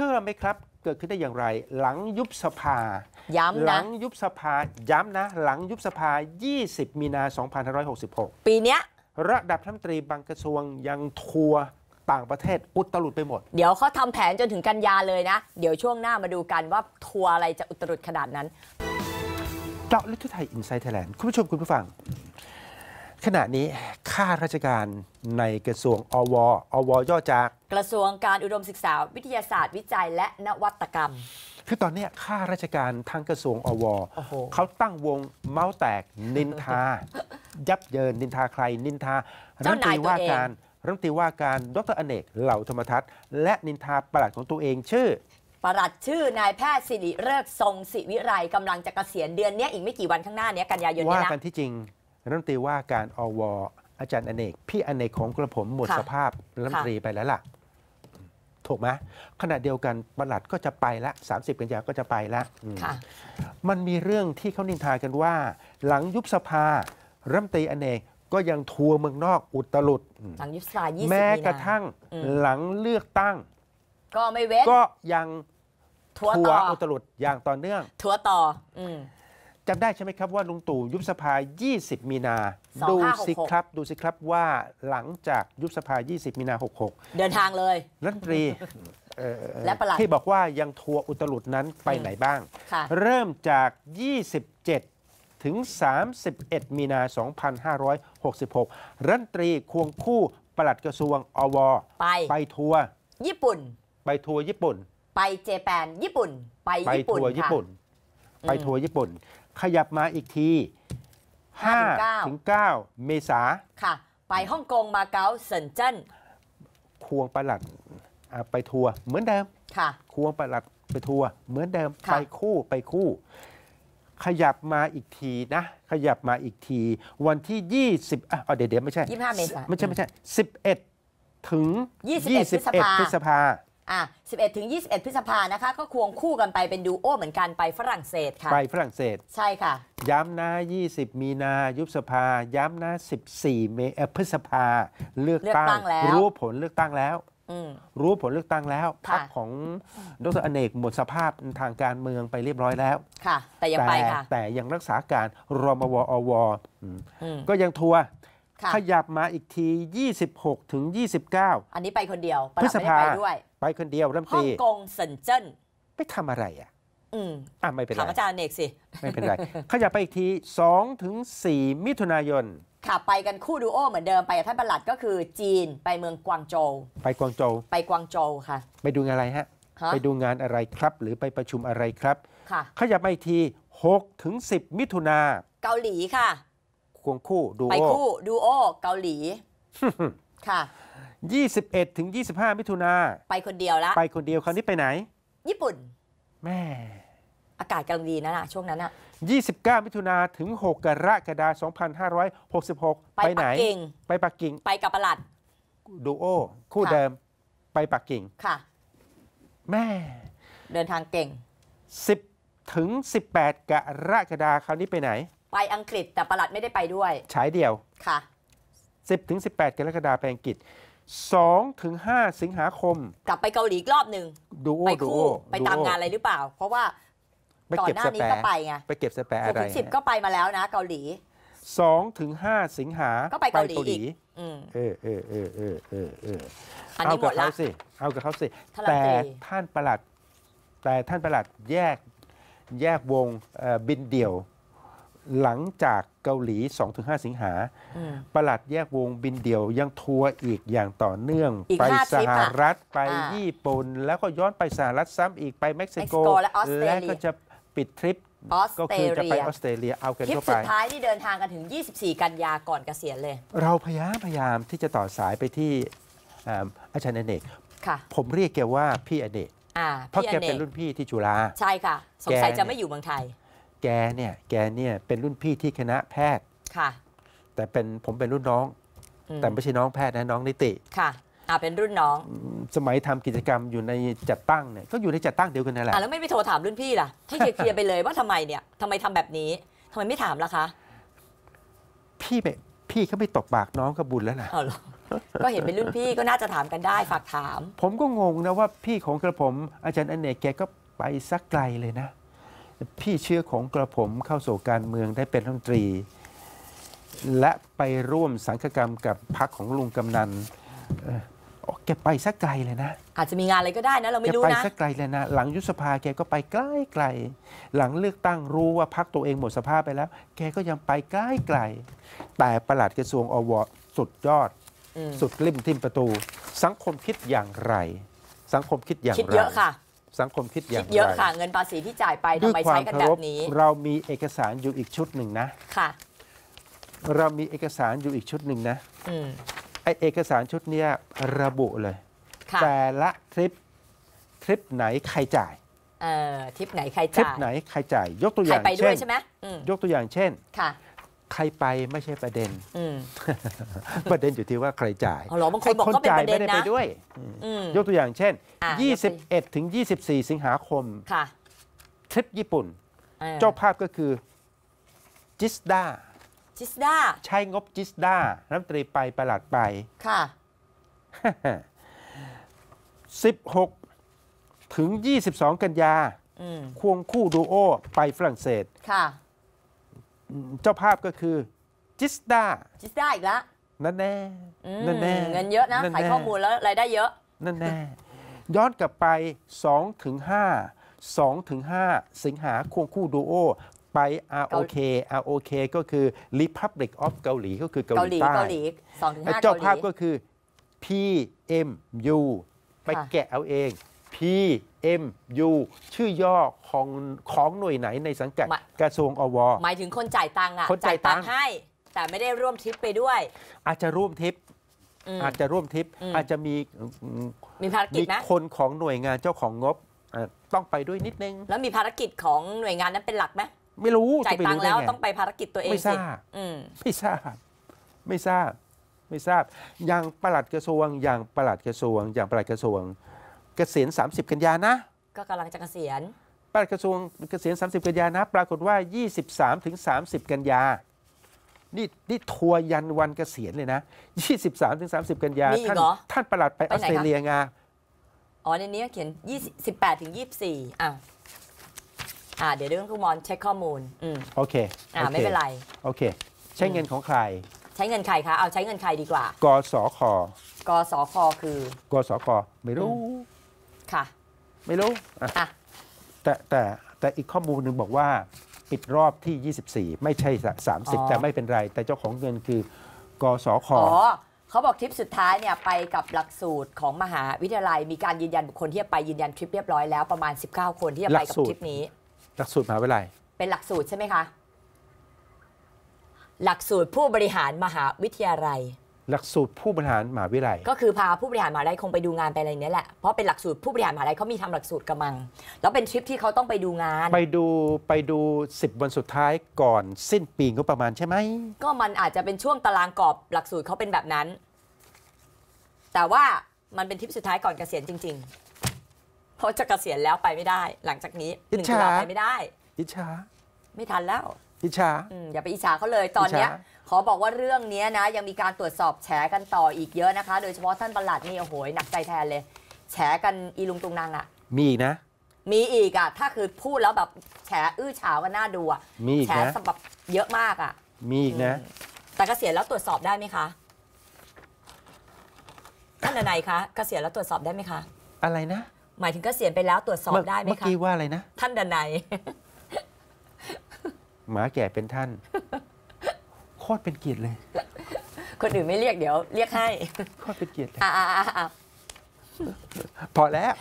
ชื่อไหมครับ เกิดขึ้นได้อย่างไร หลังยุบสภาย้ำนะ หลังยุบสภา ย้ำนะ หลังยุบสภา 20 มีนา2566 ปีเนี้ยระดับท่านตรีบางกระทรวงยังทัวร์ต่างประเทศอุตลุดไปหมด เดี๋ยวเขาทำแผนจนถึงกันยาเลยนะ เดี๋ยวช่วงหน้ามาดูกันว่าทัวร์อะไรจะอุตรุดขนาดนั้นเจาะลึกทุไทยอินไซต์ไทยแลนด์คุณผู้ชมคุณผู้ฟังขณะนี้ข้าราชการในกระทรวงอวอวย่อจาก กระทรวงการอุดมศึกษา วิทยาศาสตร์วิจัยและนวัตกรรมคือตอนนี้ข้าราชการทั้งกระทรวงอวเขาตั้งวงเมาส์แตกนินทา ยับเยินนินทาใครนินทารัฐมนตรีว่าการรัฐมนตรีว่าการดรอเนกเหล่าธรรมทัศน์และนินทาประหลัดของตัวเองชื่อประหลัดชื่อนายแพทย์สิริเลิกทรงศิวิไลกำลังจะเกษียณเดือนนี้อีกไม่กี่วันข้างหน้านี้กันยายนนี้นะว่ากันที่จริงรัฐมนตรีว่าการอวอาจารย์อเนกพี่อเนกของกระผมหมดสภาพรัฐมนตรีไปแล้วล่ะ ถูกไหมขณะเดียวกันประหลัดก็จะไปละสสามิบกันยาก็จะไปละมันมีเรื่องที่เขานินทากันว่า หลังยุบสภารัฐมนตรีอเนกก็ยังทัวร์เมืองนอกอุตลุดหลังยุบสภาิบแม้กระทั่งหลังเลือกตั้ง ก็ไม่เว้นก็ยังทัวร์อุตลุดอย่างต่อเนื่อง ทัวร์ต่อจำได้ใช่ไหมครับว่าลุงตู่ยุบสภา 20 มีนา2566ดูสิครับดูสิครับว่าหลังจากยุบสภา 20 มีนา66 เดินทางเลย รัฐมนตรีและประหลัดที่บอกว่ายังทัวอุตรุดนั้นไปไหนบ้าง เริ่มจาก 27 ถึง 31 มีนา 2566 รัฐมนตรีควงคู่ปลัดกระทรวงอวไปไปทัวญี่ปุ่น ไปทัวญี่ปุ่น ไปเจแปนญี่ปุ่นไปญี่ปุ่น ไปทัวญี่ปุ่นไปทัวญี่ปุ่นขยับมาอีกที5ถึง9เมษา ค่ะ ไปฮ่องกงมาเก๊าเซินเจิ้น ควงประหลัด ไปทัวร์เหมือนเดิม ค่ะ ควงประหลัดไปทัวร์เหมือนเดิม ไปคู่ไปคู่ ขยับมาอีกทีนะ ขยับมาอีกที วันที่20อ่ะเดี๋ยวเดี๋ยวไม่ใช่ 25เมษา ไม่ใช่ไม่ใช่ 11 ถึง21พฤษภาอ่ะ11ถึง21 พฤษภานะคะ ก็ควงคู่กันไปเป็นดูโอเหมือนกัน ไปฝรั่งเศสค่ะไปฝรั่งเศสใช่ค่ะ ย้ำนะ20 มีนายุบสภา ย้ำนะ14 เมษพฤษภาเลือกตั้งรู้ผลเลือกตั้งแล้วรู้ผลเลือกตั้งแล้วพรรคของดรอเนกหมดสภาพทางการเมืองไปเรียบร้อยแล้วค่ะ แต่ยังไปค่ะ แต่ยังรักษาการรมวอวก็ยังทัวร์ขยับมาอีกที26ถึง29 อันนี้ไปคนเดียวพฤษภาไปด้วย ไปคนเดียวรัมตีฮ่องกงเซินเจิ้นไปทำอะไรอ่ะ อืม อ่ะไม่เป็นไรถามอาจารย์เอกสิ ไม่เป็นไร ขยับไปอีกที2ถึง4มิถุนายน ค่ะ ไปกันคู่ดูโอเหมือนเดิมไปกับท่านประหลัดก็คือจีนไปเมืองกวางโจว ไปกวางโจว ไปกวางโจวค่ะ ไปดูงานอะไรฮะ ไปดูงานอะไรครับ หรือไปประชุมอะไรครับ ค่ะ ขยับไปอีกที6ถึง10มิถุนาเกาหลีค่ะวงคู่ดูไปคู่ดูโอ เกาหลีค่ะ21 ถึง 25 มิถุนาไปคนเดียวละไปคนเดียวคราวนี้ไปไหน ญี่ปุ่น แม่ อากาศกำลังดีนะนะช่วงนั้นอ่ะ29 มิถุนาถึง 6 กรกฎาคม2566 ไปไหนไปปักกิ่งไปกับประหลัดดูโอ คู่เดิมไปปักกิ่งค่ะ แม่ เดินทางเก่ง 10ถึง18กรกฎาคมคราวนี้ไปไหนไปอังกฤษแต่ประหลัดไม่ได้ไปด้วยฉายเดียว ค่ะ 10ถึง18กรกฎาคมไปอังกฤษ2ถึง5สิงหาคม กลับไปเกาหลีอีกรอบหนึ่งดูไปคู่ ไปตามงานอะไรหรือเปล่า เพราะว่าก่อนหน้านี้ก็ไปไง ไปเก็บสเปร์อะไรสิบก็ไปมาแล้วนะ เกาหลี2องถึงหาสิงหาก็ไปเกาหลีออืม เออเออเออเออเออเอาหมกัดละเขาสิเอากับเขาสิ แต่ท่านประหลัด แต่ท่านประหลัดแยก แยกวงบินเดี่ยวหลังจากเกาหลี 2-5 สิงหา ประหลัดแยกวงบินเดี่ยวยังทัวร์อีกอย่างต่อเนื่องอไปสหรัฐไปญี่ปุ่น แล้วก็ย้อนไปสหรัฐซ้ำอีกไปเม็กซิโก และก็จะปิดทริป ก็คือจะไปออสเตรเลียเอากันเข้าไป ทริปสุดท้ายที่เดินทางกันถึง 24 กันยาก่อนเกษียณเลย เราพยายามพยายามที่จะต่อสายไปที่อาจารย์เนกผมเรียกแกว่าพี่อเนกเพราะแกเป็นรุ่นพี่ที่จุฬาใช่ค่ะสงสัยจะไม่อยู่เมืองไทยแกเนี่ยแกเนี่ยเป็นรุ่นพี่ที่คณะแพทย์ค่ะ แต่เป็นผมเป็นรุ่นน้อง แต่ไม่ใช่น้องแพทย์นะน้องนิติค่ะอ่าเป็นรุ่นน้อง สมัยทำกิจกรรมอยู่ในจัดตั้งเนี่ยก็อยู่ในจัดตั้งเดียวกันนั่นแหละอ่าแล้วไม่ไปโทรถามรุ่นพี่ล่ะให้เคลียร์ไปเลยว่าทำไมเนี่ยทำไมทำแบบนี้ ทำไมไม่ถามล่ะคะ พี่ไปพี่เขาไม่ตบปากน้องกระบุญแล้วนะก็เห็นเป็นรุ่นพี่ก็น่าจะถามกันได้ฝากถาม ผมก็งงนะว่าพี่ของกระผม อาจารย์อเนกแกก็ไปสักไกลเลยนะพี่เชื่อของกระผมเข้าสู่การเมืองได้เป็นรัฐมนตรี และไปร่วมสังคกรรมกับพรรคของลุงกำนันแกไปสักไกลเลยนะอาจจะมีงานอะไรก็ได้นะเราไม่รู้นะแกไปสักไกลเลยนะ หลังยุสภาแกก็ไปใกล้ไกล หลังเลือกตั้งรู้ว่าพักตัวเองหมดสภาพไปแล้ว แกก็ยังไปใกล้ไกล แต่ประหลัดกระทรวงอวสุดยอดสุดลิ่มทิมประตู สังคมคิดอย่างไร สังคมคิดอย่างไร คิดเยอะค่ะสังคมคิดอย่างไรเยอะค่ะเงินภาษีที่จ่ายไปทำไมใช้กันแบบนี้ เรามีเอกสารอยู่อีกชุดหนึ่งนะค่ะเรามีเอกสารอยู่อีกชุดหนึ่งนะไอเอกสารชุดนี้ระบุเลย แต่ละทริปทริปไหนใครจ่ายทริปไหนใครจ่ายทริปไหนใครจ่ายยกตัวอย่าง เช่นยกตัวอย่างเช่นค่ะใครไปไม่ใช่ประเด็นประเด็นอยู่ที่ว่าใครจ่ายบางคนบอก่าเ่็นได้ไปด้วยยกตัวอย่างเช่น 21ถึง24 สิงหาคมทริปญี่ปุ่นเจ้าภาพก็คือจิสดาจิสดาใช้งบจิสดาน้ำตรีไปประหลัดไป ค่ะ16ถึง22 กันยาควงคู่ดูโอไปฝรั่งเศสค่ะเจ้าภาพก็คือ จิสดาจิสดาอีกละนั่นแน่นั่นแน่เงินเยอะนะขายข้อมูลแล้วรายได้เยอะนั่นแน่ย้อนกลับไป2ถึง5 2ถึง5สิงหาควงคู่ดูโอไป ROK ROK ก็คือ Republic of เกาหลีก็คือเกาหลีใต้เกาหลีสองถึงห้าเจ้าภาพก็คือ PMU ไปแกะเอาเอง PMU ชื่อย่อของของหน่วยไหนในสังกัดกระทรวงอวหมายถึงคนจ่ายตังค์อ่ะคนจ่ายตังค์ให้ แต่ไม่ได้ร่วมทริปไปด้วย อาจจะร่วมทริป อาจจะร่วมทริปอาจจะมีมีภารกิจนะคนของหน่วยงานเจ้าของงบ ต้องไปด้วยนิดนึง แล้วมีภารกิจของหน่วยงานนั้นเป็นหลักไหมไม่รู้จ่ายตังค์แล้วต้องไปภารกิจตัวเองไม่ทราบไม่ทราบ ไม่ทราบไม่ทราบอย่างประหลัดกระทรวง อย่างประหลัดกระทรวง อย่างประหลัดกระทรวงเกษียณ30กันยานะก็กำลังจะเกษียณประกระทรวงเกษียณ30 กันยานะ ปรากฏว่า 23ถึง30กันยานี่นี่ทัวร์ยันวันเกษียณเลยนะ 23ถึง30 กันยาท่านท่านประหลัดไปออสเตรเลียงาอ๋อในนี้เขียน18ถึง24อ่ะอ่าเดี๋ยวเรื่องคุณมอนเช็คข้อมูลอืมโอเคอ่าไม่เป็นไรโอเค ใช้เงินของใคร ใช้เงินใครคะเอาใช้เงินใครดีกว่ากสคกสคคือกสคไม่รู้ค่ะ ไม่รู้ อ่ะแต่แต่ แต่อีกข้อมูลหนึ่งบอกว่า ปิดรอบที่ 24 ไม่ใช่ 30 แต่ไม่เป็นไร แต่เจ้าของเงินคือกสคอ๋อ เขาบอกทริปสุดท้ายเนี่ย ไปกับหลักสูตรของมหาวิทยาลัยมีการยืนยันบุคคลที่จะไปยืนยันทริปเรียบร้อยแล้ว ประมาณ 19 คนที่จะไปกับทริปนี้หลักสูตรมหาวิทยาลัยเป็นหลักสูตรใช่ไหมคะหลักสูตรผู้บริหารมหาวิทยาลัยหลักสูตรผู้บริหารมหาวิทยาลัยก็คือพาผู้บริหารมหาวิทยาลัยคงไปดูงานไปอะไรเนี้ยแหละ เพราะเป็นหลักสูตรผู้บริหารมหาวิทยาลัยเขามีทำหลักสูตรกระมัง แล้วเป็นทริปที่เขาต้องไปดูงาน ไปดูไปดู10วันสุดท้ายก่อนสิ้นปีก็ประมาณใช่ไหมก็มันอาจจะเป็นช่วงตารางกรอบหลักสูตรเขาเป็นแบบนั้น แต่ว่ามันเป็นทริปสุดท้ายก่อนเกษียณจริงๆเพราะจะเกษียณแล้วไปไม่ได้ หลังจากนี้หนึ่งตุลาไปไม่ได้อิจฉาไม่ทันแล้วอิจฉาอย่าไปอิจฉาเขาเลยตอนเนี้ยขอบอกว่าเรื่องนี้นะ ยังมีการตรวจสอบแฉกันต่ออีกเยอะนะคะโดยเฉพาะท่านประหลัดนี่โอ้โหหนักใจแทนเลยแฉกันอีลุงตุงนางอะมีีนะ มีอีกอะถ้าคือพูดแล้วแบบแฉอื้อฉาวกันน่าดูอะมีีะแฉสแบบเยอะมากอะมีอีกนะ แต่เกษียณแล้วตรวจสอบได้ไหมคะท่านนายคะเกษียณแล้วตรวจสอบได้ไหมคะอะไรนะหมายถึงเกษียณไปแล้วตรวจสอบได้ไหมคะเมื่อกี้ว่าอะไรนะท่านดนายหมาแก่เป็นท่านคตรเป็นเกียรติเลย คนอื่นไม่เรียกเดี๋ยว เรียกให้ โคตรเป็นเกียรติเลย พอแล้ว